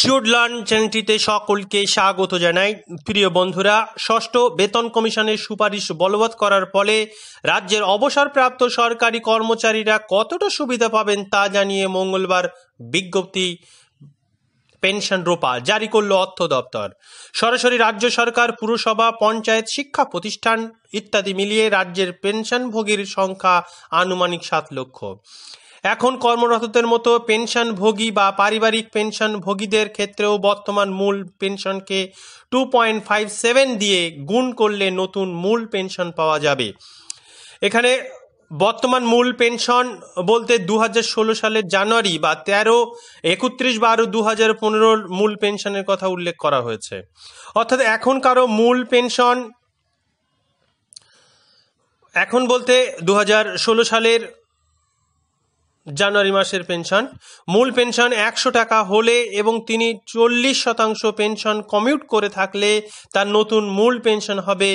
জিওডলান চ্যানেলটিতে সকলকে স্বাগত জানাই প্রিয় বন্ধুরা ষষ্ঠ বেতন কমিশনের সুপারিশ বলবৎ করার ফলে রাজ্যের অবসরপ্রাপ্ত সরকারি কর্মচারীরা কতটা সুবিধা পাবেন তা জানিয়ে মঙ্গলবার বিজ্ঞপ্তি পেনশন রোপা জারি করল অর্থ দপ্তর সরাসরি রাজ্য সরকার পুরসভা পঞ্চায়েত শিক্ষা প্রতিষ্ঠান ইত্যাদি মিলিয়ে রাজ্যের পেনশনভোগীর সংখ্যা আনুমানিক সাত লক্ষ এখন কর্মরতদের মতো পেনশনভোগী বা পারিবারিক পেনশনভোগীদের ক্ষেত্রেও বর্তমান মূল পেনশনকে টু পয়েন্ট ফাইভ সেভেন দিয়ে গুণ করলে নতুন মূল পেনশন পাওয়া যাবে এখানে বর্তমান মূল পেনশন বলতে দু হাজার সালের জানুয়ারি বা তেরো একত্রিশ বারো দু হাজার পনেরোর মূল পেনশনের কথা উল্লেখ করা হয়েছে অর্থাৎ এখন কারো মূল পেনশন এখন বলতে দু সালের জানুয়ারি মাসের পেনশন মূল পেনশন একশো টাকা হলে এবং তিনি চল্লিশ শতাংশ পেনশন কমিউট করে থাকলে তার নতুন মূল পেনশন হবে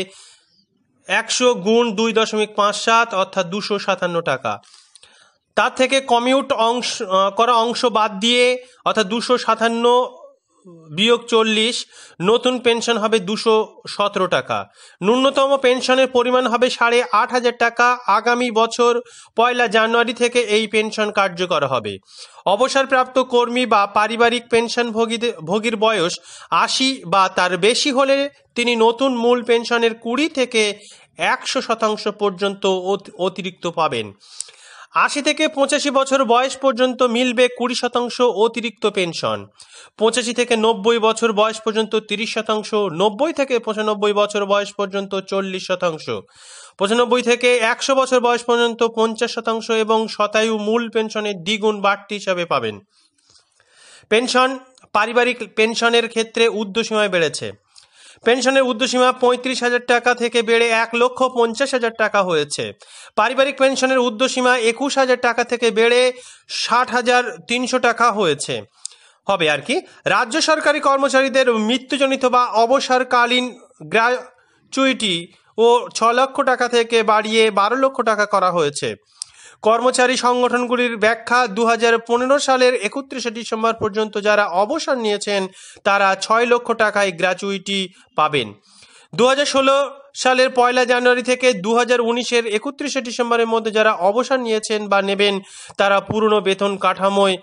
একশো গুণ দুই দশমিক পাঁচ সাত অর্থাৎ দুশো সাতান্ন টাকা তার থেকে কমিউট অংশ করা অংশ বাদ দিয়ে অর্থাৎ দুশো সাতান্ন বিয়োগ চল্লিশ নতুন পেনশন হবে দুশো সতেরো টাকা ন্যূনতম পেনশনের পরিমাণ হবে সাড়ে আট হাজার টাকা আগামী বছর পয়লা জানুয়ারি থেকে এই পেনশন কার্যকর হবে অবসরপ্রাপ্ত কর্মী বা পারিবারিক পেনশন ভোগীর বয়স আশি বা তার বেশি হলে তিনি নতুন মূল পেনশনের কুড়ি থেকে একশো শতাংশ পর্যন্ত অতিরিক্ত পাবেন আশি থেকে পঁচাশি বছর বয়স পর্যন্ত মিলবে কুড়ি শতাংশ অতিরিক্ত পেনশন পঁচাশি থেকে নব্বই বছর বয়স পর্যন্ত তিরিশ শতাংশ নব্বই থেকে পঁচানব্বই বছর বয়স পর্যন্ত চল্লিশ শতাংশ পঁচানব্বই থেকে একশো বছর বয়স পর্যন্ত পঞ্চাশ শতাংশ এবং শতায়ু মূল পেনশনের দ্বিগুণ বাড়তি হিসাবে পাবেন পেনশন পারিবারিক পেনশনের ক্ষেত্রে ঊর্ধ্বসীমায় বেড়েছে পেনশনের উর্ধ্বসীমা পঁয়ত্রিশ হাজার টাকা থেকে বেড়ে এক লক্ষ পঞ্চাশ হাজার টাকা হয়েছে পারিবারিক পেনশনের উর্ধ্বসীমা একুশ হাজার টাকা থেকে বেড়ে ষাট হাজার তিনশো টাকা হয়েছে হবে আর কি রাজ্য সরকারি কর্মচারীদের মৃত্যুজনিত বা অবসরকালীন গ্রাচুইটি ও ছ লক্ষ টাকা থেকে বাড়িয়ে বারো লক্ষ টাকা করা হয়েছে কর্মচারী সংগঠনগুলির ব্যাখ্যা দু সালের একত্রিশে ডিসেম্বর পর্যন্ত যারা অবসর নিয়েছেন তারা ছয় লক্ষ টাকায় গ্র্যাচুইটি পাবেন দু সালের পয়লা জানুয়ারি থেকে দু হাজার উনিশের একত্রিশে ডিসেম্বরের মধ্যে যারা অবসর নিয়েছেন বা নেবেন তারা পুরনো বেতন কাঠামোয়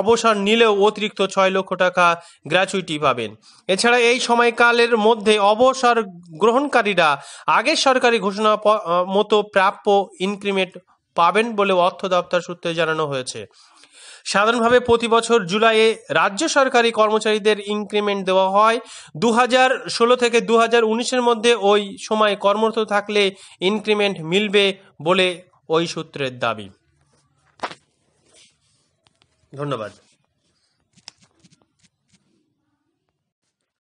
অবসর নিলেও অতিরিক্ত ছয় লক্ষ টাকা গ্র্যাচুইটি পাবেন এছাড়া এই সময়কালের মধ্যে অবসর গ্রহণকারীরা আগের সরকারি ঘোষণা মতো প্রাপ্য ইনক্রিমেন্ট পাবেন বলে অর্থ দপ্তর সূত্রে জানানো হয়েছে সাধারণভাবে প্রতি বছর জুলাইয়ে রাজ্য সরকারি কর্মচারীদের ইনক্রিমেন্ট দেওয়া হয় দু হাজার ষোলো থেকে দু হাজার উনিশের মধ্যে ওই সময় কর্মরত থাকলে ইনক্রিমেন্ট মিলবে বলে ওই সূত্রের দাবি ধন্যবাদ